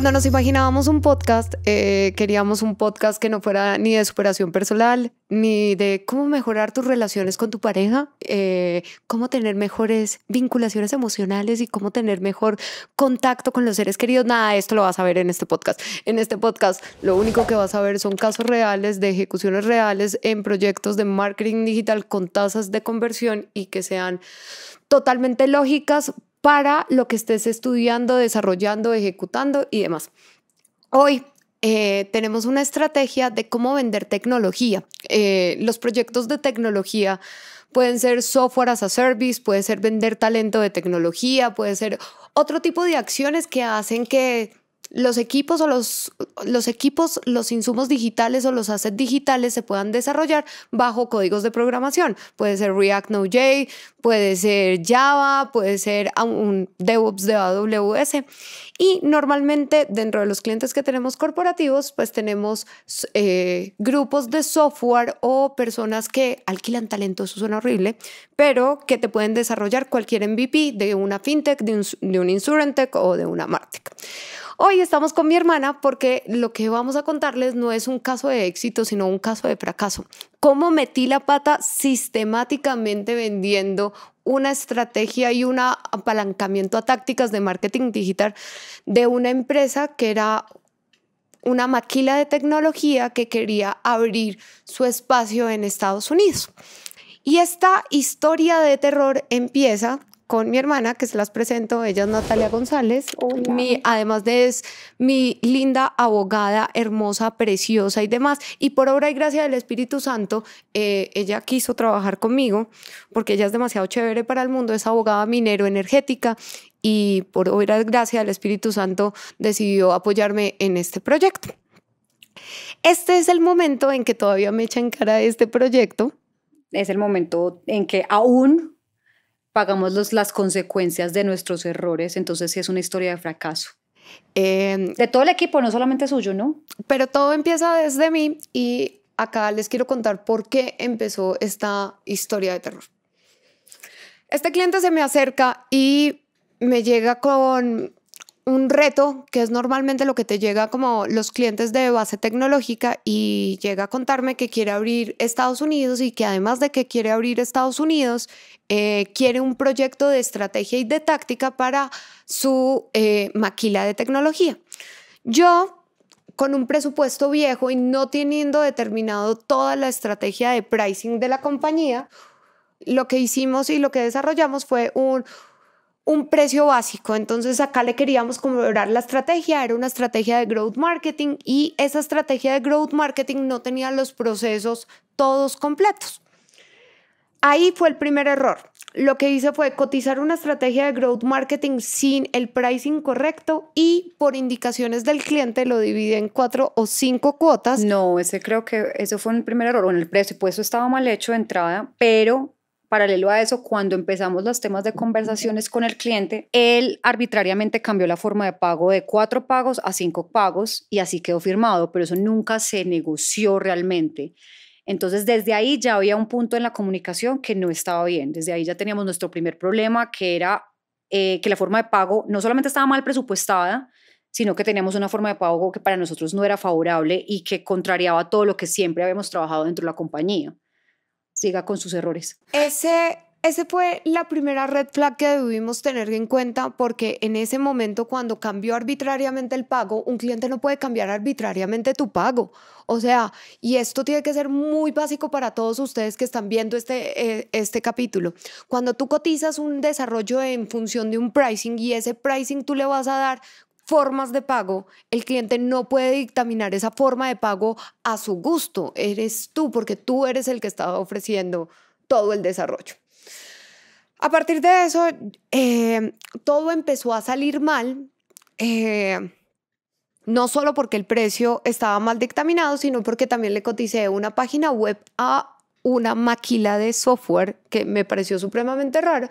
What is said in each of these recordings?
Cuando nos imaginábamos un podcast, eh, queríamos un podcast que no fuera ni de superación personal, ni de cómo mejorar tus relaciones con tu pareja, eh, cómo tener mejores vinculaciones emocionales y cómo tener mejor contacto con los seres queridos. Nada, esto lo vas a ver en este podcast. En este podcast lo único que vas a ver son casos reales de ejecuciones reales en proyectos de marketing digital con tasas de conversión y que sean totalmente lógicas para lo que estés estudiando, desarrollando, ejecutando y demás. Hoy eh, tenemos una estrategia de cómo vender tecnología. Eh, los proyectos de tecnología pueden ser software as a service, puede ser vender talento de tecnología, puede ser otro tipo de acciones que hacen que los equipos o los, los equipos, los insumos digitales o los assets digitales se puedan desarrollar bajo códigos de programación. Puede ser React Node.js, puede ser Java, puede ser un DevOps de AWS. Y normalmente dentro de los clientes que tenemos corporativos, pues tenemos eh, grupos de software o personas que alquilan talento, eso suena horrible, pero que te pueden desarrollar cualquier MVP de una fintech, de un, de o de una martech. Hoy estamos con mi hermana porque lo que vamos a contarles no es un caso de éxito, sino un caso de fracaso. Cómo metí la pata sistemáticamente vendiendo una estrategia y un apalancamiento a tácticas de marketing digital de una empresa que era una maquila de tecnología que quería abrir su espacio en Estados Unidos. Y esta historia de terror empieza con mi hermana, que se las presento. Ella es Natalia González. Mi, además de es mi linda abogada, hermosa, preciosa y demás. Y por obra y gracia del Espíritu Santo, eh, ella quiso trabajar conmigo porque ella es demasiado chévere para el mundo. Es abogada minero energética y por obra y gracia del Espíritu Santo decidió apoyarme en este proyecto. Este es el momento en que todavía me echan cara este proyecto. Es el momento en que aún pagamos las consecuencias de nuestros errores, entonces sí es una historia de fracaso. Em, de todo el equipo, no solamente suyo, ¿no? Pero todo empieza desde mí y acá les quiero contar por qué empezó esta historia de terror. Este cliente se me acerca y me llega con un reto, que es normalmente lo que te llega como los clientes de base tecnológica y llega a contarme que quiere abrir Estados Unidos y que además de que quiere abrir Estados Unidos, eh, quiere un proyecto de estrategia y de táctica para su eh, maquila de tecnología. Yo con un presupuesto viejo y no teniendo determinado toda la estrategia de pricing de la compañía, lo que hicimos y lo que desarrollamos fue un, un precio básico. Entonces acá le queríamos cobrar la estrategia, era una estrategia de growth marketing y esa estrategia de growth marketing no tenía los procesos todos completos. Ahí fue el primer error. Lo que hice fue cotizar una estrategia de growth marketing sin el pricing correcto y por indicaciones del cliente lo dividí en cuatro o cinco cuotas. No, ese creo que eso fue un primer error. Bueno, el precio, pues eso estaba mal hecho de entrada, pero paralelo a eso, cuando empezamos los temas de conversaciones con el cliente, él arbitrariamente cambió la forma de pago de cuatro pagos a cinco pagos y así quedó firmado, pero eso nunca se negoció realmente. Entonces, desde ahí ya había un punto en la comunicación que no estaba bien. Desde ahí ya teníamos nuestro primer problema, que era eh, que la forma de pago no solamente estaba mal presupuestada, sino que teníamos una forma de pago que para nosotros no era favorable y que contrariaba todo lo que siempre habíamos trabajado dentro de la compañía siga con sus errores. Ese ese fue la primera red flag que debimos tener en cuenta porque en ese momento cuando cambió arbitrariamente el pago, un cliente no puede cambiar arbitrariamente tu pago. O sea, y esto tiene que ser muy básico para todos ustedes que están viendo este, eh, este capítulo. Cuando tú cotizas un desarrollo en función de un pricing y ese pricing tú le vas a dar formas de pago, el cliente no puede dictaminar esa forma de pago a su gusto. Eres tú, porque tú eres el que estaba ofreciendo todo el desarrollo. A partir de eso, eh, todo empezó a salir mal. Eh, no solo porque el precio estaba mal dictaminado, sino porque también le coticé una página web a una maquila de software que me pareció supremamente raro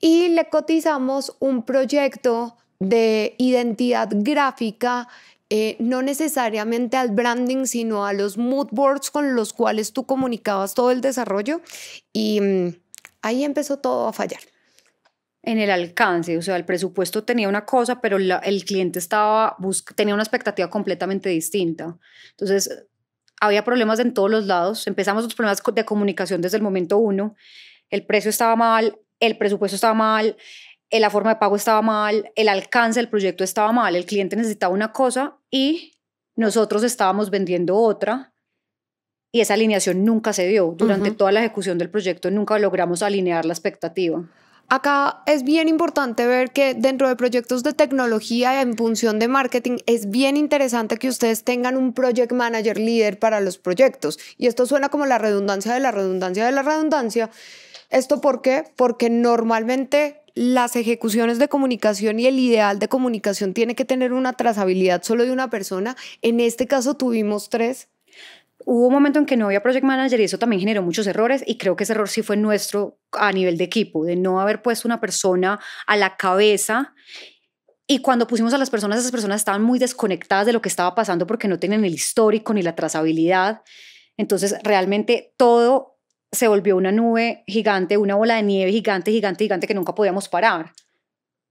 y le cotizamos un proyecto de identidad gráfica, eh, no necesariamente al branding, sino a los mood boards con los cuales tú comunicabas todo el desarrollo y mm, ahí empezó todo a fallar en el alcance, o sea, el presupuesto tenía una cosa, pero el cliente estaba tenía una expectativa completamente distinta. Entonces, había problemas en todos los lados, empezamos los problemas de comunicación desde el momento uno, el precio estaba mal, el presupuesto estaba mal, la forma de pago estaba mal, el alcance del proyecto estaba mal, el cliente necesitaba una cosa y nosotros estábamos vendiendo otra y esa alineación nunca se dio. Durante toda la ejecución del proyecto nunca logramos alinear la expectativa. Acá es bien importante ver que dentro de proyectos de tecnología en función de marketing es bien interesante que ustedes tengan un project manager líder para los proyectos. Y esto suena como la redundancia de la redundancia de la redundancia. ¿Esto por qué? Porque normalmente las ejecuciones de comunicación y el ideal de comunicación tiene que tener una trazabilidad solo de una persona. En este caso tuvimos tres. Hubo un momento en que no había project manager y eso también generó muchos errores y creo que ese error sí fue nuestro a nivel de equipo, de no haber puesto una persona a la cabeza y cuando pusimos a las personas, esas personas estaban muy desconectadas de lo que estaba pasando porque no tenían el histórico ni la trazabilidad. Entonces, realmente todo se volvió una nube gigante, una bola de nieve gigante, gigante, gigante que nunca podíamos parar.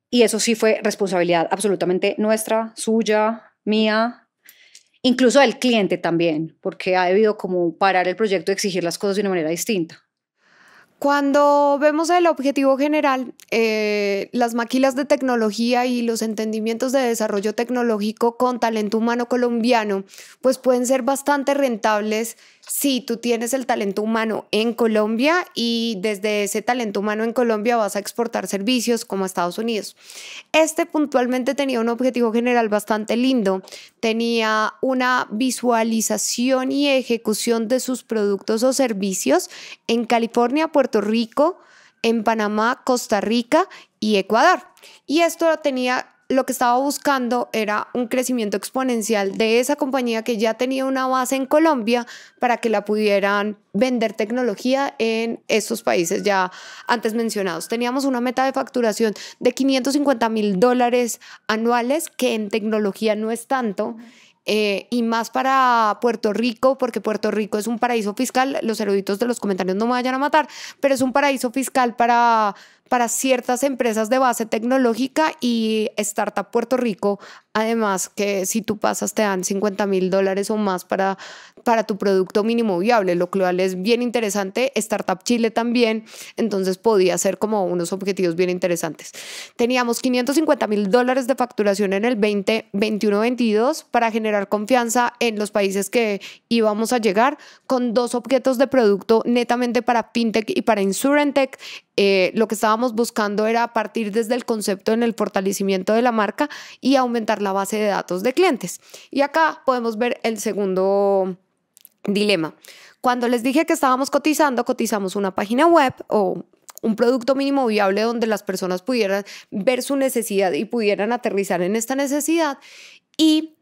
Y eso sí fue responsabilidad absolutamente nuestra, suya, mía, incluso del cliente también, porque ha debido como parar el proyecto y exigir las cosas de una manera distinta. Cuando vemos el objetivo general, eh, las maquilas de tecnología y los entendimientos de desarrollo tecnológico con talento humano colombiano, pues pueden ser bastante rentables si tú tienes el talento humano en Colombia y desde ese talento humano en Colombia vas a exportar servicios como a Estados Unidos. Este puntualmente tenía un objetivo general bastante lindo. Tenía una visualización y ejecución de sus productos o servicios en California, Puerto Rico, en Panamá, Costa Rica y Ecuador. Y esto lo tenía lo que estaba buscando era un crecimiento exponencial de esa compañía que ya tenía una base en Colombia para que la pudieran vender tecnología en esos países ya antes mencionados. Teníamos una meta de facturación de 550 mil dólares anuales, que en tecnología no es tanto. Eh, y más para Puerto Rico, porque Puerto Rico es un paraíso fiscal, los eruditos de los comentarios no me vayan a matar, pero es un paraíso fiscal para para ciertas empresas de base tecnológica y Startup Puerto Rico, además que si tú pasas te dan 50 mil dólares o más para, para tu producto mínimo viable, lo cual es bien interesante. Startup Chile también, entonces podía ser como unos objetivos bien interesantes. Teníamos 550 mil dólares de facturación en el 2021 22 para generar confianza en los países que íbamos a llegar con dos objetos de producto netamente para FinTech y para InsuranTech eh, lo que estábamos buscando era partir desde el concepto en el fortalecimiento de la marca y aumentar la base de datos de clientes. Y acá podemos ver el segundo dilema. Cuando les dije que estábamos cotizando, cotizamos una página web o un producto mínimo viable donde las personas pudieran ver su necesidad y pudieran aterrizar en esta necesidad. Y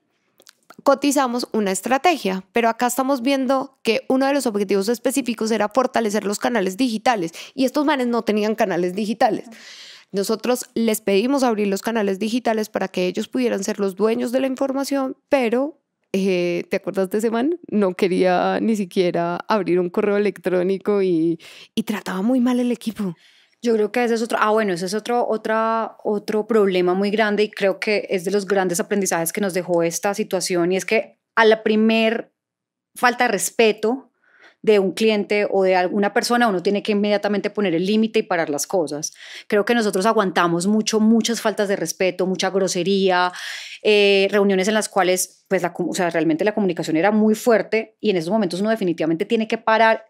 cotizamos una estrategia, pero acá estamos viendo que uno de los objetivos específicos era fortalecer los canales digitales y estos manes no tenían canales digitales. Nosotros les pedimos abrir los canales digitales para que ellos pudieran ser los dueños de la información, pero eh, ¿te acuerdas de ese man? No quería ni siquiera abrir un correo electrónico y, y trataba muy mal el equipo. Yo creo que ese es otro, ah bueno, ese es otro, otra, otro problema muy grande y creo que es de los grandes aprendizajes que nos dejó esta situación y es que a la primer falta de respeto de un cliente o de alguna persona, uno tiene que inmediatamente poner el límite y parar las cosas. Creo que nosotros aguantamos mucho, muchas faltas de respeto, mucha grosería, eh, reuniones en las cuales, pues, la, o sea, realmente la comunicación era muy fuerte y en esos momentos uno definitivamente tiene que parar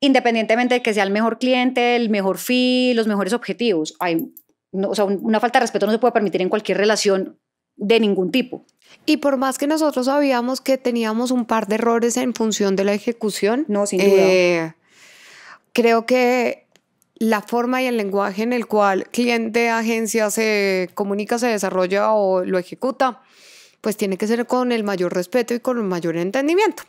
independientemente de que sea el mejor cliente, el mejor fee, los mejores objetivos. Hay, o sea, una falta de respeto no se puede permitir en cualquier relación de ningún tipo. Y por más que nosotros sabíamos que teníamos un par de errores en función de la ejecución, no, eh, creo que la forma y el lenguaje en el cual cliente, agencia se comunica, se desarrolla o lo ejecuta, pues tiene que ser con el mayor respeto y con el mayor entendimiento.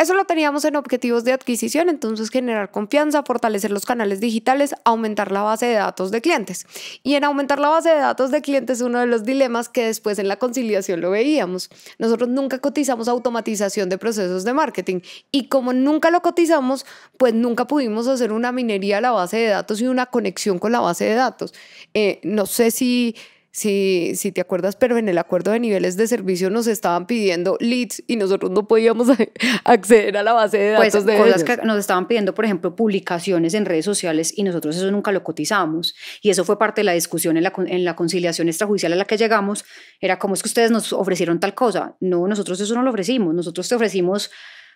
Eso lo teníamos en objetivos de adquisición, entonces generar confianza, fortalecer los canales digitales, aumentar la base de datos de clientes. Y en aumentar la base de datos de clientes uno de los dilemas que después en la conciliación lo veíamos. Nosotros nunca cotizamos automatización de procesos de marketing y como nunca lo cotizamos, pues nunca pudimos hacer una minería a la base de datos y una conexión con la base de datos. Eh, no sé si si, si te acuerdas, pero en el acuerdo de niveles de servicio nos estaban pidiendo leads y nosotros no podíamos acceder a la base de pues, datos de que nos estaban pidiendo, por ejemplo, publicaciones en redes sociales y nosotros eso nunca lo cotizamos y eso fue parte de la discusión en la, conciliación extrajudicial a la que llegamos, era como es que ustedes nos ofrecieron tal cosa. No, nosotros eso no lo ofrecimos, nosotros te ofrecimos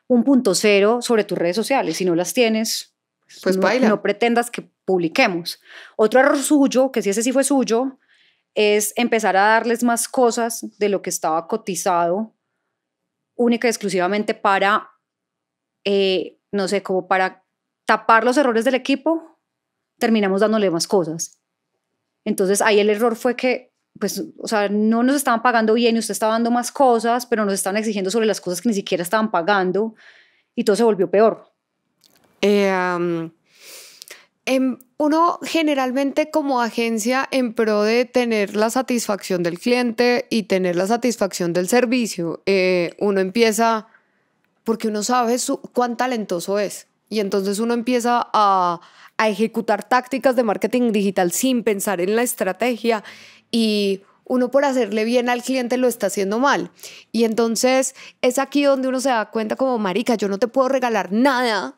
un punto cero sobre tus redes sociales, si no las tienes, pues no, no pretendas que publiquemos. Otro error suyo, que si ese sí fue suyo, es empezar a darles más cosas de lo que estaba cotizado, única y exclusivamente para, eh, no sé, como para tapar los errores del equipo, terminamos dándole más cosas. Entonces ahí el error fue que, pues, o sea, no nos estaban pagando bien y usted estaba dando más cosas, pero nos estaban exigiendo sobre las cosas que ni siquiera estaban pagando y todo se volvió peor. Eh, uno generalmente como agencia en pro de tener la satisfacción del cliente y tener la satisfacción del servicio, eh, uno empieza porque uno sabe cuán talentoso es. Y entonces uno empieza a, a ejecutar tácticas de marketing digital sin pensar en la estrategia y uno por hacerle bien al cliente lo está haciendo mal. Y entonces es aquí donde uno se da cuenta como, marica, yo no te puedo regalar nada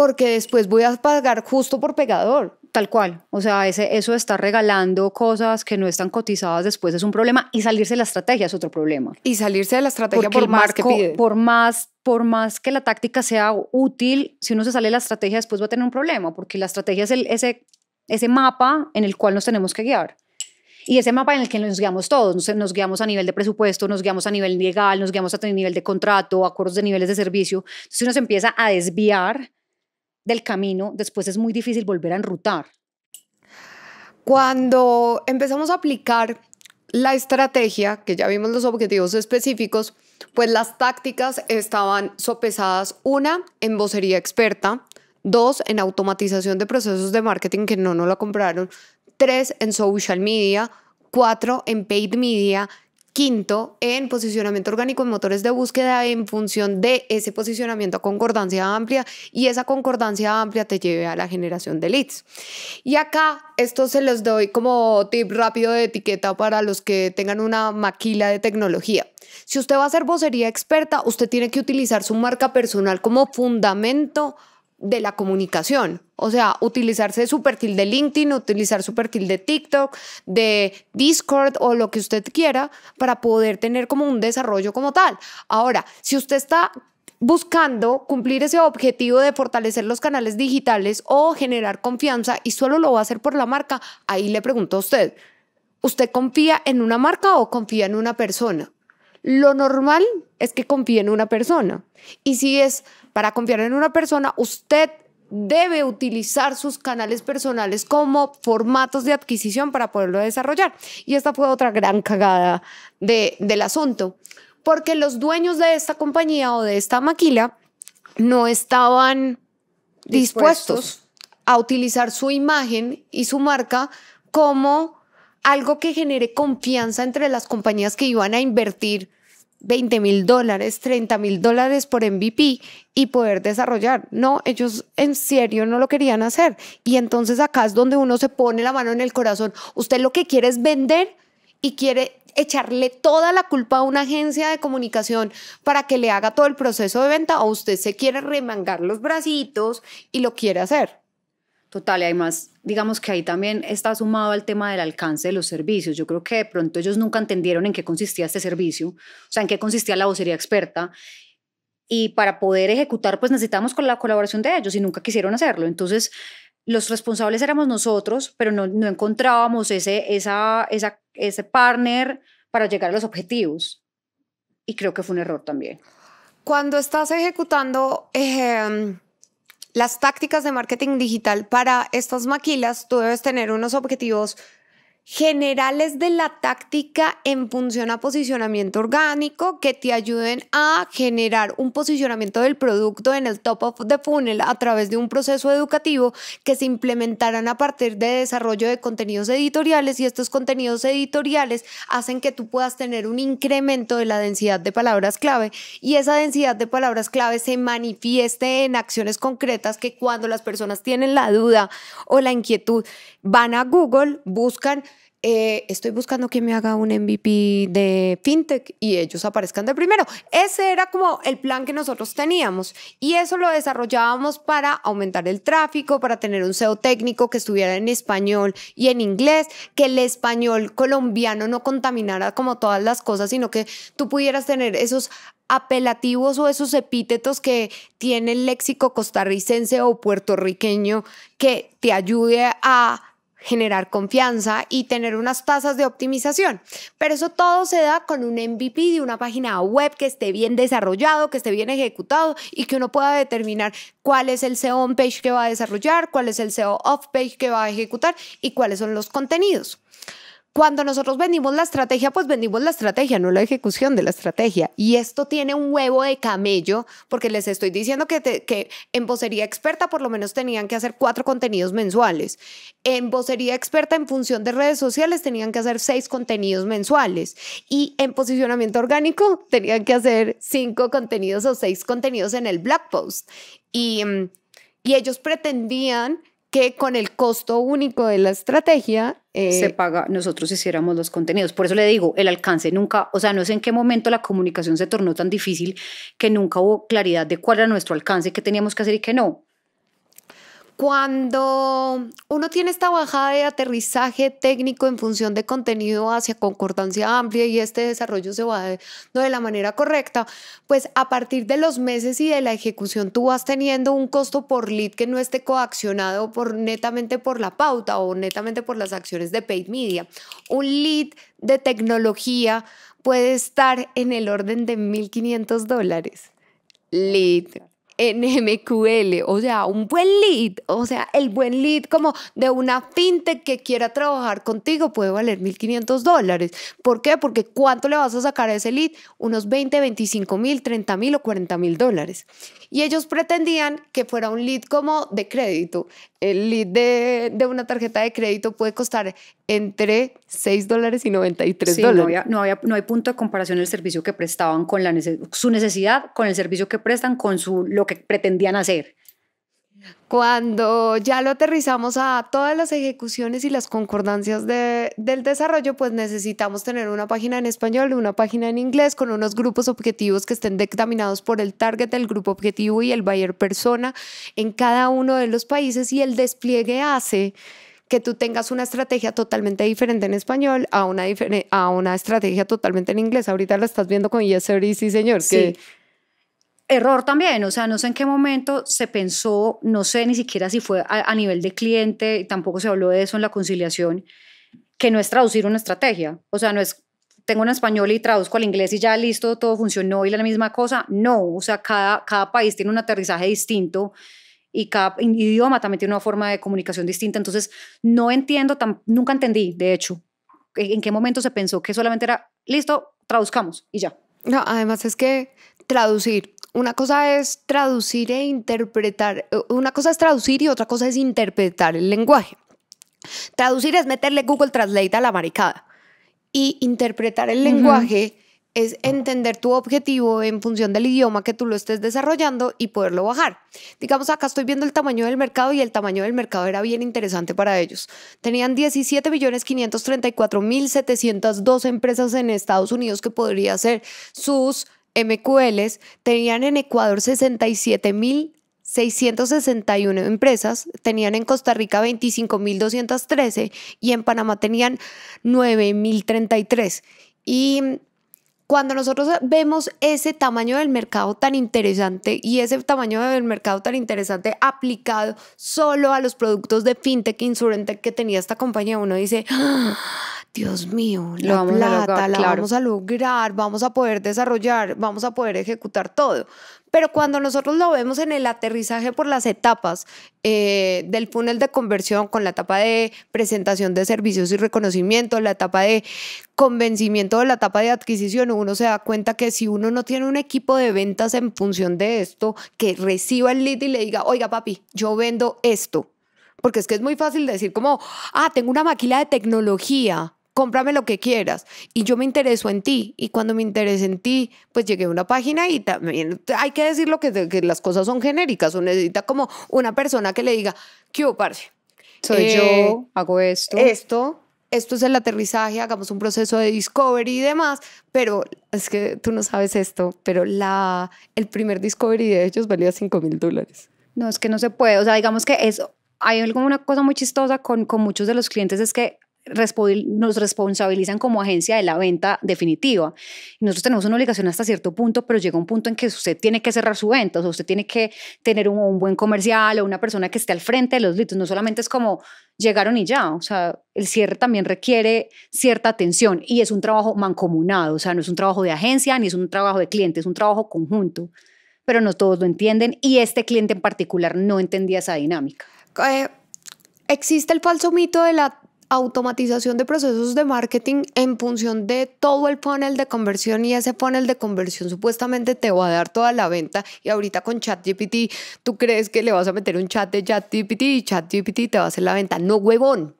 porque después voy a pagar justo por pegador, tal cual. O sea, ese, eso de estar regalando cosas que no están cotizadas después es un problema y salirse de la estrategia es otro problema. Y salirse de la estrategia por más que pide. Por más, por más que la táctica sea útil, si uno se sale de la estrategia después va a tener un problema, porque la estrategia es el, ese, ese mapa en el cual nos tenemos que guiar. Y ese mapa en el que nos guiamos todos, nos, nos, guiamos a nivel de presupuesto, nos guiamos a nivel legal, nos guiamos a nivel de contrato, acuerdos de niveles de servicio. Entonces uno se empieza a desviar del camino, después es muy difícil volver a enrutar. Cuando empezamos a aplicar la estrategia, que ya vimos los objetivos específicos, pues las tácticas estaban sopesadas, una, en vocería experta, dos, en automatización de procesos de marketing que no nos la compraron, tres, en social media, cuatro, en paid media, Quinto, en posicionamiento orgánico en motores de búsqueda en función de ese posicionamiento a concordancia amplia y esa concordancia amplia te lleve a la generación de leads. Y acá, esto se los doy como tip rápido de etiqueta para los que tengan una maquila de tecnología. Si usted va a ser vocería experta, usted tiene que utilizar su marca personal como fundamento de la comunicación. O sea, utilizarse su perfil de LinkedIn, utilizar su perfil de TikTok, de Discord o lo que usted quiera para poder tener como un desarrollo como tal. Ahora, si usted está buscando cumplir ese objetivo de fortalecer los canales digitales o generar confianza y solo lo va a hacer por la marca, ahí le pregunto a usted, ¿usted confía en una marca o confía en una persona? Lo normal es que confíe en una persona. Y si es para confiar en una persona, usted debe utilizar sus canales personales como formatos de adquisición para poderlo desarrollar. Y esta fue otra gran cagada del asunto, porque los dueños de esta compañía o de esta maquila no estaban dispuestos, dispuestos a utilizar su imagen y su marca como algo que genere confianza entre las compañías que iban a invertir 20 mil dólares, 30 mil dólares por MVP y poder desarrollar. No, ellos en serio no lo querían hacer. Y entonces acá es donde uno se pone la mano en el corazón. Usted lo que quiere es vender y quiere echarle toda la culpa a una agencia de comunicación para que le haga todo el proceso de venta o usted se quiere remangar los bracitos y lo quiere hacer. Total, y además, digamos que ahí también está sumado el tema del alcance de los servicios. Yo creo que de pronto ellos nunca entendieron en qué consistía este servicio, o sea, en qué consistía la vocería experta. Y para poder ejecutar, pues necesitamos con la colaboración de ellos y nunca quisieron hacerlo. Entonces, los responsables éramos nosotros, pero no, encontrábamos ese, esa, esa, ese partner para llegar a los objetivos. Y creo que fue un error también. Cuando estás ejecutando las tácticas de marketing digital para estas maquilas, tú debes tener unos objetivos generales de la táctica en función a posicionamiento orgánico que te ayuden a generar un posicionamiento del producto en el top of the funnel a través de un proceso educativo que se implementarán a partir de desarrollo de contenidos editoriales y estos contenidos editoriales hacen que tú puedas tener un incremento de la densidad de palabras clave y esa densidad de palabras clave se manifieste en acciones concretas que cuando las personas tienen la duda o la inquietud van a Google, buscan eh, estoy buscando que me haga un MVP de fintech y ellos aparezcan de primero. Ese era como el plan que nosotros teníamos y eso lo desarrollábamos para aumentar el tráfico, para tener un SEO técnico que estuviera en español y en inglés, que el español colombiano no contaminara como todas las cosas, sino que tú pudieras tener esos apelativos o esos epítetos que tiene el léxico costarricense o puertorriqueño que te ayude a generar confianza y tener unas tasas de optimización. Pero eso todo se da con un MVP de una página web que esté bien desarrollado, que esté bien ejecutado y que uno pueda determinar cuál es el SEO on page que va a desarrollar, cuál es el SEO off page que va a ejecutar y cuáles son los contenidos cuando nosotros vendimos la estrategia, pues vendimos la estrategia, no la ejecución de la estrategia. Y esto tiene un huevo de camello, porque les estoy diciendo que, que en vocería experta por lo menos tenían que hacer cuatro contenidos mensuales. En vocería experta en función de redes sociales tenían que hacer seis contenidos mensuales. Y en posicionamiento orgánico tenían que hacer cinco contenidos o seis contenidos en el blog post. Y, mm, y ellos pretendían que con el costo único de la estrategia... Eh, se paga, nosotros hiciéramos los contenidos. Por eso le digo, el alcance nunca, o sea, no sé en qué momento la comunicación se tornó tan difícil que nunca hubo claridad de cuál era nuestro alcance, qué teníamos que hacer y qué no. Cuando uno tiene esta bajada de aterrizaje técnico en función de contenido hacia concordancia amplia y este desarrollo se va de, la manera correcta, pues a partir de los meses y de la ejecución tú vas teniendo un costo por lead que no esté coaccionado por, netamente por la pauta o netamente por las acciones de paid media. Un lead de tecnología puede estar en el orden de 1.500 dólares. Lead nmql MQL, o sea, un buen lead, o sea, el buen lead como de una fintech que quiera trabajar contigo puede valer 1.500 dólares. ¿Por qué? Porque ¿cuánto le vas a sacar a ese lead? Unos 20, 25 mil, 30 mil o 40 mil dólares. Y ellos pretendían que fuera un lead como de crédito. El lead de, de una tarjeta de crédito puede costar entre 6 dólares y 93 dólares. No, había, no, hay punto de comparación el servicio que prestaban con la, su necesidad, con el servicio que prestan, con su, lo pretendían hacer. Cuando ya lo aterrizamos a todas las ejecuciones y las concordancias de, del desarrollo, pues necesitamos tener una página en español, una página en inglés con unos grupos objetivos que estén determinados por el target del grupo objetivo y el buyer persona en cada uno de los países y el despliegue hace que tú tengas una estrategia totalmente diferente en español a una, a una estrategia totalmente en inglés. Ahorita lo estás viendo con Yes, y sí, señor, que error también, o sea, no sé en qué momento se pensó, no sé ni siquiera si fue a, nivel de cliente, tampoco se habló de eso en la conciliación, que no es traducir una estrategia, o sea, no es, tengo un español y traduzco al inglés y ya listo, todo funcionó y la misma cosa, no, o sea, cada, cada país tiene un aterrizaje distinto y cada idioma también tiene una forma de comunicación distinta, entonces no entiendo, nunca entendí, de hecho, e, en qué momento se pensó que solamente era, listo, traduzcamos y ya. No, además es que traducir una cosa es traducir e interpretar, eh, una cosa es traducir y otra cosa es interpretar el lenguaje. Traducir es meterle Google Translate a la maricada y interpretar el lenguaje es entender tu objetivo en función del idioma que tú lo estés desarrollando y poderlo bajar. Digamos, acá estoy viendo el tamaño del mercado y el tamaño del mercado era bien interesante para ellos. Tenían 17.534.712 empresas en Estados Unidos que podría ser sus MQLs tenían en Ecuador 67.661 empresas, tenían en Costa Rica 25.213 y en Panamá tenían 9.033. Y cuando nosotros vemos ese tamaño del mercado tan interesante y ese tamaño del mercado tan interesante aplicado solo a los productos de FinTech, InsurTech que tenía esta compañía, uno dice... ¡Ah! Dios mío, la plata, la vamos a lograr, vamos a poder desarrollar, vamos a poder ejecutar todo. Pero cuando nosotros lo vemos en el aterrizaje por las etapas eh, del funnel de conversión, con la etapa de presentación de servicios y reconocimiento, la etapa de convencimiento o la etapa de adquisición, uno se da cuenta que si uno no tiene un equipo de ventas en función de esto, que reciba el lead y le diga, oiga papi, yo vendo esto. Porque es que es muy fácil decir como, ah, tengo una maquila de tecnología, cómprame lo que quieras y yo me intereso en ti y cuando me interesé en ti, pues llegué a una página y también hay que decirlo que, que las cosas son genéricas, uno necesita como una persona que le diga, ¿qué parce? Soy yo, eh, hago esto. Esto, esto es el aterrizaje, hagamos un proceso de discovery y demás, pero es que tú no sabes esto, pero la, el primer discovery de ellos valía 5 mil dólares. No, es que no se puede, o sea, digamos que es, hay alguna cosa muy chistosa con, con muchos de los clientes, es que nos responsabilizan como agencia de la venta definitiva. Nosotros tenemos una obligación hasta cierto punto, pero llega un punto en que usted tiene que cerrar su venta, o sea, usted tiene que tener un, buen comercial o una persona que esté al frente de los litros. No solamente es como llegaron y ya, o sea, el cierre también requiere cierta atención y es un trabajo mancomunado, o sea, no es un trabajo de agencia ni es un trabajo de cliente, es un trabajo conjunto, pero no todos lo entienden y este cliente en particular no entendía esa dinámica. Eh, existe el falso mito de la automatización de procesos de marketing en función de todo el panel de conversión y ese panel de conversión supuestamente te va a dar toda la venta y ahorita con ChatGPT tú crees que le vas a meter un chat de ChatGPT y ChatGPT te va a hacer la venta. No, huevón,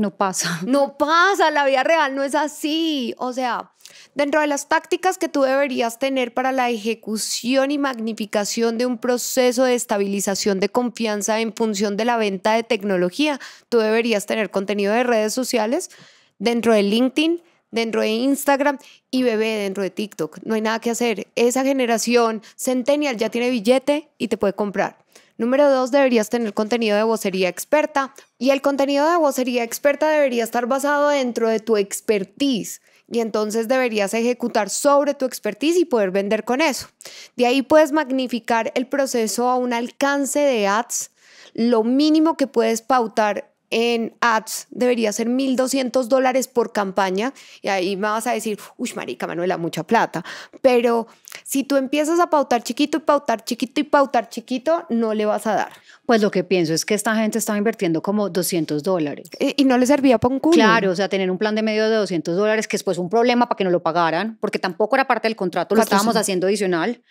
no pasa. No pasa, la vida real no es así. O sea, dentro de las tácticas que tú deberías tener para la ejecución y magnificación de un proceso de estabilización de confianza en función de la venta de tecnología, tú deberías tener contenido de redes sociales dentro de LinkedIn, dentro de Instagram y bebé dentro de TikTok. No hay nada que hacer. Esa generación centennial ya tiene billete y te puede comprar. Número dos, deberías tener contenido de vocería experta y el contenido de vocería experta debería estar basado dentro de tu expertise y entonces deberías ejecutar sobre tu expertise y poder vender con eso. De ahí puedes magnificar el proceso a un alcance de ads. Lo mínimo que puedes pautar en ads debería ser 1.200 dólares por campaña y ahí me vas a decir, uy, marica Manuela, mucha plata. Pero si tú empiezas a pautar chiquito y pautar chiquito y pautar chiquito, no le vas a dar. Pues lo que pienso es que esta gente estaba invirtiendo como 200 dólares. Y, no le servía para un culo. Claro, o sea, tener un plan de medio de 200 dólares, que después un problema para que no lo pagaran, porque tampoco era parte del contrato, lo estábamos haciendo adicional.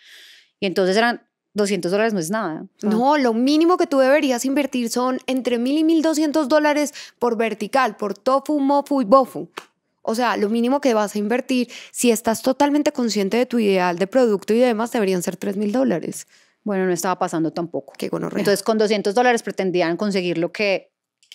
Y entonces eran 200 dólares no es nada. Ah. No. lo mínimo que tú deberías invertir son entre 1000 y 1200 dólares por vertical, por tofu, mofu y bofu. O sea, lo mínimo que vas a invertir, si estás totalmente consciente de tu ideal de producto y demás, deberían ser 3000 dólares. Bueno, no estaba pasando tampoco. Qué gonorrea. Entonces, con 200 dólares pretendían conseguir lo que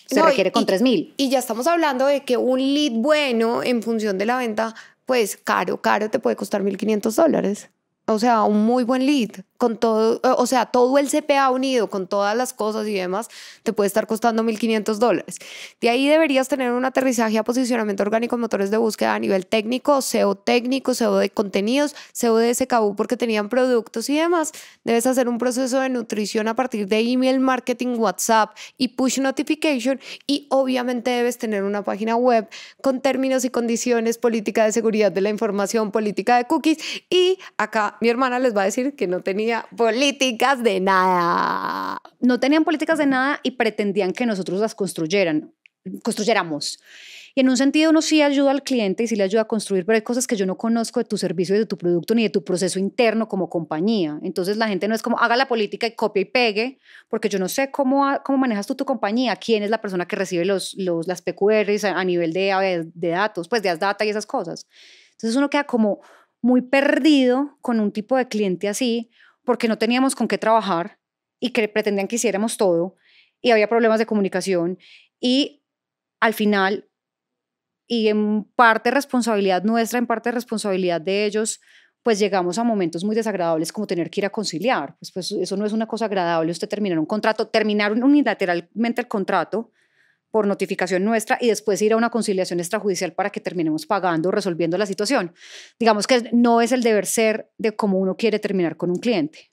se requiere con 3000. Y ya estamos hablando de que un lead bueno en función de la venta, pues caro, caro te puede costar 1500 dólares. O sea, un muy buen lead con todo, eh, o sea, todo el CPA unido con todas las cosas y demás, te puede estar costando 1.500 dólares. De ahí deberías tener un aterrizaje a posicionamiento orgánico en motores de búsqueda a nivel técnico, SEO técnico, SEO de contenidos, SEO de SKU porque tenían productos y demás. Debes hacer un proceso de nutrición a partir de email marketing, WhatsApp y push notification y obviamente debes tener una página web con términos y condiciones, política de seguridad de la información, política de cookies y acá mi hermana les va a decir que no tenía políticas de nada. No tenían políticas de nada y pretendían que nosotros las construyeran, construyéramos. Y en un sentido uno sí ayuda al cliente y sí le ayuda a construir, pero hay cosas que yo no conozco de tu servicio, de tu producto, ni de tu proceso interno como compañía. Entonces la gente no es como, haga la política y copia y pegue, porque yo no sé cómo, cómo manejas tú tu compañía, quién es la persona que recibe los, los, las PQRs a, a nivel de, de, datos, pues de as data y esas cosas. Entonces uno queda como muy perdido con un tipo de cliente así, porque no teníamos con qué trabajar y que pretendían que hiciéramos todo y había problemas de comunicación y al final y en parte responsabilidad nuestra, en parte responsabilidad de ellos, pues llegamos a momentos muy desagradables como tener que ir a conciliar. Pues, pues eso no es una cosa agradable. Usted terminar un contrato, terminaron unilateralmente el contrato, por notificación nuestra y después ir a una conciliación extrajudicial para que terminemos pagando o resolviendo la situación. Digamos que no es el deber ser de cómo uno quiere terminar con un cliente.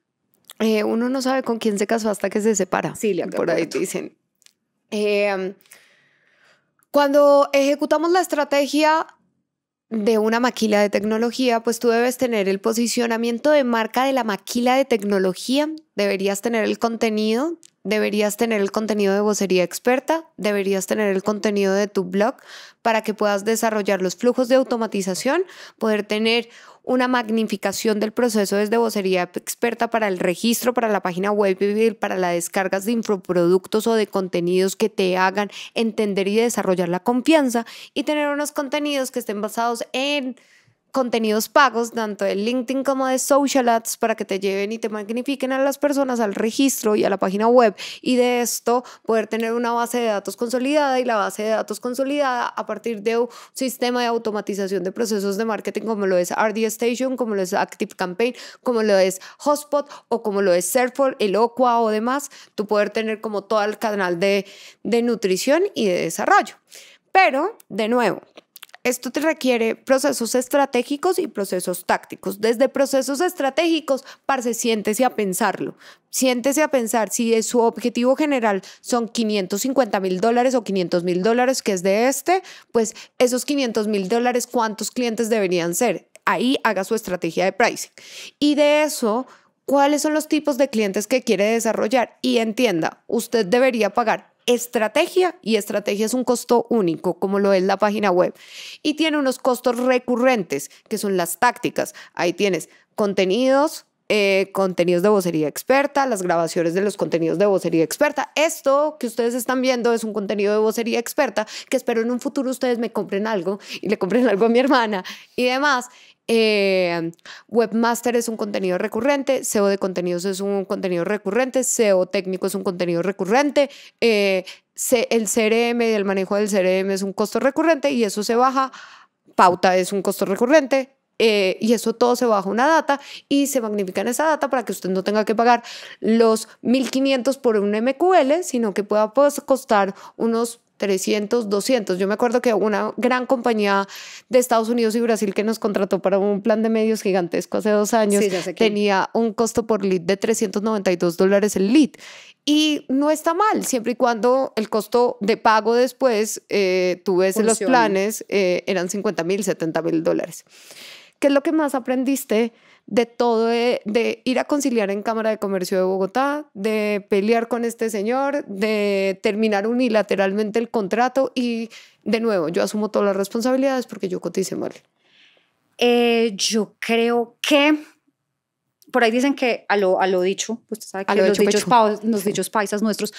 Eh, uno no sabe con quién se casó hasta que se separa. Sí, por ahí dicen. Em, cuando ejecutamos la estrategia de una maquila de tecnología, pues tú debes tener el posicionamiento de marca de la maquila de tecnología, deberías tener el contenido, deberías tener el contenido de vocería experta, deberías tener el contenido de tu blog para que puedas desarrollar los flujos de automatización, poder tener una magnificación del proceso desde vocería experta para el registro, para la página web para las descargas de infoproductos o de contenidos que te hagan entender y desarrollar la confianza y tener unos contenidos que estén basados en contenidos pagos, tanto de LinkedIn como de social ads, para que te lleven y te magnifiquen a las personas al registro y a la página web. Y de esto poder tener una base de datos consolidada y la base de datos consolidada a partir de un sistema de automatización de procesos de marketing como lo es RD Station, como lo es Active Campaign, como lo es Hotspot o como lo es Salesforce, Eloqua o demás, tú poder tener como todo el canal de, de nutrición y de desarrollo. Pero, de nuevo, esto te requiere procesos estratégicos y procesos tácticos. Desde procesos estratégicos, parce, siéntese a pensarlo. Siéntese a pensar si es su objetivo general son 550 mil dólares o 500 mil dólares, que es de este, pues esos 500 mil dólares, ¿cuántos clientes deberían ser? Ahí haga su estrategia de pricing. Y de eso, ¿cuáles son los tipos de clientes que quiere desarrollar? Y entienda, usted debería pagar estrategia y estrategia es un costo único, como lo es la página web. Y tiene unos costos recurrentes, que son las tácticas. Ahí tienes contenidos, eh, contenidos de vocería experta, las grabaciones de los contenidos de vocería experta. Esto que ustedes están viendo es un contenido de vocería experta que espero en un futuro ustedes me compren algo y le compren algo a mi hermana y demás. Eh, webmaster es un contenido recurrente, SEO de contenidos es un contenido recurrente, SEO técnico es un contenido recurrente, eh, el CRM y el manejo del CRM es un costo recurrente y eso se baja, pauta es un costo recurrente, eh, y eso todo se baja una data y se magnifica en esa data para que usted no tenga que pagar los 1.500 por un MQL, sino que pueda pues, costar unos 300, 200. Yo me acuerdo que una gran compañía de Estados Unidos y Brasil que nos contrató para un plan de medios gigantesco hace dos años tenía un costo por lead de 392 dólares el lead. Y no está mal, siempre y cuando el costo de pago después, eh, tú ves los planes, eh, eran 50 mil, 70 mil dólares. ¿Qué es lo que más aprendiste de todo, eh, de, ir a conciliar en Cámara de Comercio de Bogotá, de pelear con este señor, de terminar unilateralmente el contrato y de nuevo, yo asumo todas las responsabilidades porque yo cotice mal. Eh, yo creo que por ahí dicen que a lo, a lo dicho, pues, usted sabe que a lo los, dichos, los dichos paisas nuestros,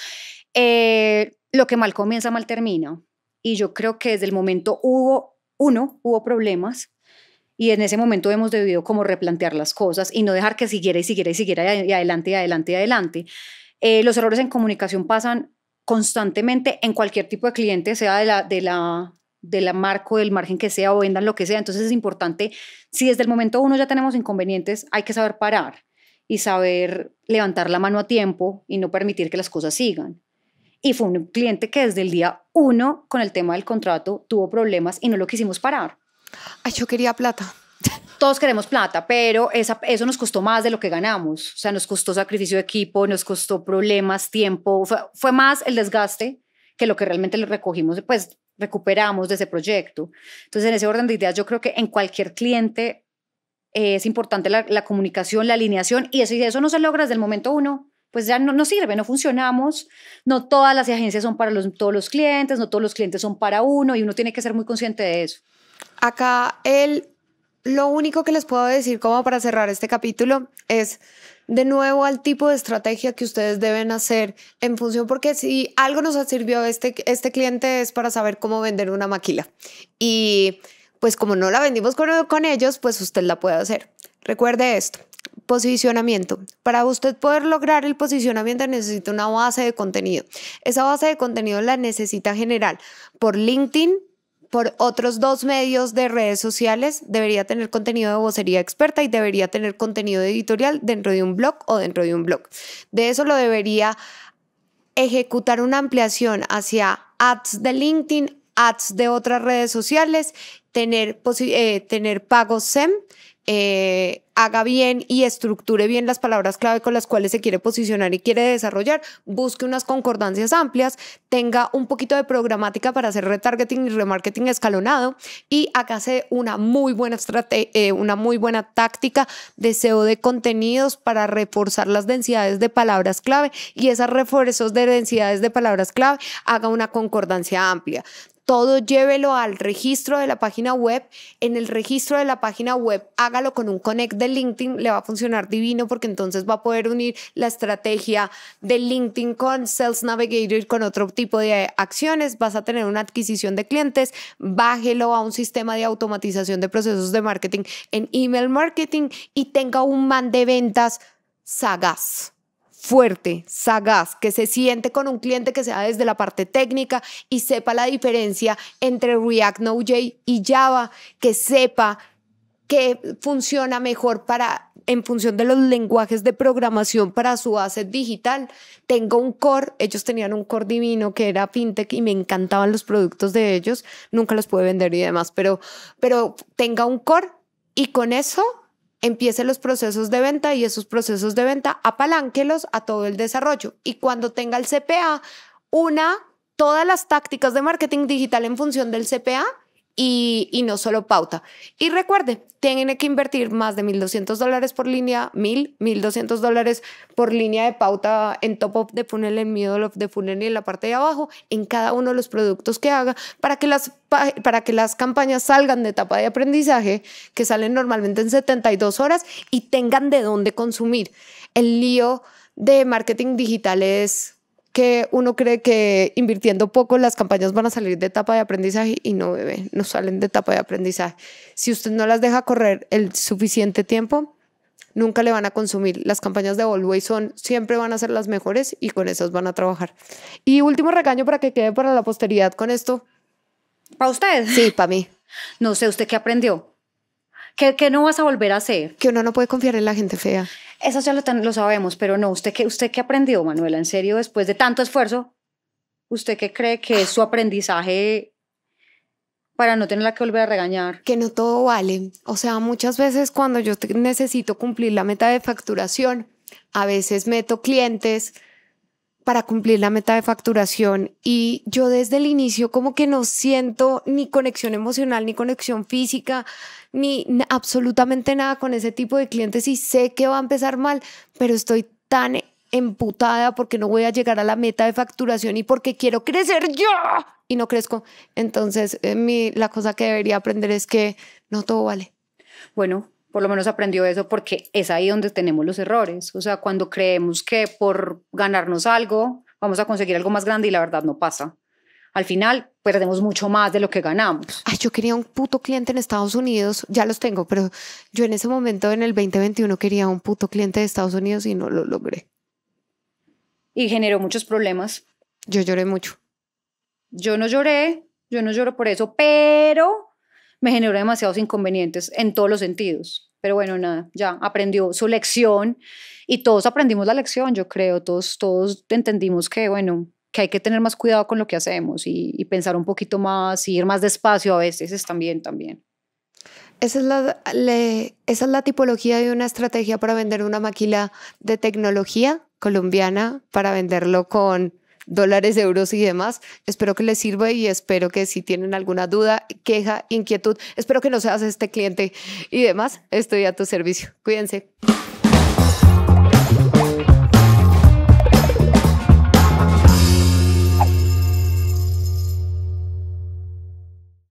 eh, lo que mal comienza, mal termina. Y yo creo que desde el momento hubo, uno, hubo problemas, y en ese momento hemos debido como replantear las cosas y no dejar que siguiera y siguiera y siguiera y adelante y adelante y adelante. Eh, los errores en comunicación pasan constantemente en cualquier tipo de cliente, sea de la, de la, de la marco del margen que sea o vendan lo que sea. Entonces es importante, si desde el momento uno ya tenemos inconvenientes, hay que saber parar y saber levantar la mano a tiempo y no permitir que las cosas sigan. Y fue un cliente que desde el día uno con el tema del contrato tuvo problemas y no lo quisimos parar. Ay, yo quería plata. Todos queremos plata, pero eso nos costó más de lo que ganamos. O sea, nos costó sacrificio de equipo, nos costó problemas, tiempo. Fue, más el desgaste que lo que realmente recogimos, pues recuperamos de ese proyecto. Entonces, en ese orden de ideas, yo creo que en cualquier cliente eh, es importante la, comunicación, la alineación, y eso, eso no se logra desde el momento uno, pues ya no, sirve, no funcionamos, no todas las agencias son para todos los clientes, no todos los clientes son para uno, y uno tiene que ser muy consciente de eso. Acá el, lo único que les puedo decir como para cerrar este capítulo es de nuevo al tipo de estrategia que ustedes deben hacer en función, porque si algo nos ha sirvió este, este cliente es para saber cómo vender una maquila. Y pues como no la vendimos con, con ellos, pues usted la puede hacer. Recuerde esto, posicionamiento. Para usted poder lograr el posicionamiento necesita una base de contenido. Esa base de contenido la necesita general por LinkedIn, por otros dos medios de redes sociales, debería tener contenido de vocería experta y debería tener contenido editorial dentro de un blog o dentro de un blog. De eso lo debería ejecutar una ampliación hacia ads de LinkedIn, ads de otras redes sociales, tener, eh, tener pagos SEM. Eh, haga bien y estructure bien las palabras clave con las cuales se quiere posicionar y quiere desarrollar, busque unas concordancias amplias, tenga un poquito de programática para hacer retargeting y remarketing escalonado y hágase una muy buena eh, una muy buena táctica de SEO de contenidos para reforzar las densidades de palabras clave y esos refuerzos de densidades de palabras clave haga una concordancia amplia. Todo llévelo al registro de la página web. En el registro de la página web, hágalo con un connect de LinkedIn, le va a funcionar divino porque entonces va a poder unir la estrategia de LinkedIn con Sales Navigator, con otro tipo de acciones. Vas a tener una adquisición de clientes. Bájelo a un sistema de automatización de procesos de marketing en email marketing y tenga un man de ventas sagaz fuerte, sagaz, que se siente con un cliente que sea desde la parte técnica y sepa la diferencia entre React Node.js y Java, que sepa que funciona mejor para en función de los lenguajes de programación para su asset digital. Tengo un core, ellos tenían un core divino que era fintech y me encantaban los productos de ellos, nunca los pude vender y demás, pero pero tenga un core y con eso empiece los procesos de venta y esos procesos de venta apalánquelos a todo el desarrollo. Y cuando tenga el CPA, una, todas las tácticas de marketing digital en función del CPA y, no solo pauta. Y recuerde, tienen que invertir más de 1.200 dólares por línea, 1.000, 1.200 dólares por línea de pauta en top of the funnel, en middle of the funnel y en la parte de abajo, en cada uno de los productos que haga, para que las, para que las campañas salgan de etapa de aprendizaje, que salen normalmente en 72 horas, y tengan de dónde consumir. El lío de marketing digital es que uno cree que invirtiendo poco las campañas van a salir de etapa de aprendizaje y no, bebé, no salen de etapa de aprendizaje. Si usted no las deja correr el suficiente tiempo, nunca le van a consumir. Las campañas de y son, siempre van a ser las mejores y con esas van a trabajar. Y último regaño para que quede para la posteridad con esto. ¿Para usted? Sí, para mí. No sé, ¿usted qué aprendió? ¿Qué, ¿Qué no vas a volver a hacer? Que uno no puede confiar en la gente fea. Eso ya lo, lo sabemos, pero no, ¿usted qué, ¿usted qué aprendió, Manuela? En serio, después de tanto esfuerzo, ¿usted qué cree que es su aprendizaje para no tenerla que volver a regañar. Que no todo vale. O sea, muchas veces cuando yo necesito cumplir la meta de facturación, a veces meto clientes para cumplir la meta de facturación y yo desde el inicio como que no siento ni conexión emocional ni conexión física, ni absolutamente nada con ese tipo de clientes y sé que va a empezar mal, pero estoy tan emputada porque no voy a llegar a la meta de facturación y porque quiero crecer yo y no crezco. Entonces, eh, mi, la cosa que debería aprender es que no todo vale. Bueno, por lo menos aprendió eso porque es ahí donde tenemos los errores. O sea, cuando creemos que por ganarnos algo vamos a conseguir algo más grande y la verdad no pasa. Al final perdemos mucho más de lo que ganamos. Ay, yo quería un puto cliente en Estados Unidos, ya los tengo, pero yo en ese momento, en el 2021, quería un puto cliente de Estados Unidos y no lo logré. Y generó muchos problemas. Yo lloré mucho. Yo no lloré, yo no lloro por eso, pero me generó demasiados inconvenientes en todos los sentidos. Pero bueno, nada, ya aprendió su lección y todos aprendimos la lección, yo creo, todos, todos entendimos que, bueno, que hay que tener más cuidado con lo que hacemos y, pensar un poquito más, y ir más despacio a veces es también, también. Esa es, la, esa es la tipología de una estrategia para vender una maquila de tecnología colombiana, para venderlo con dólares, euros y demás. Espero que les sirva y espero que si tienen alguna duda, queja, inquietud, espero que no seas este cliente y demás. Estoy a tu servicio. Cuídense.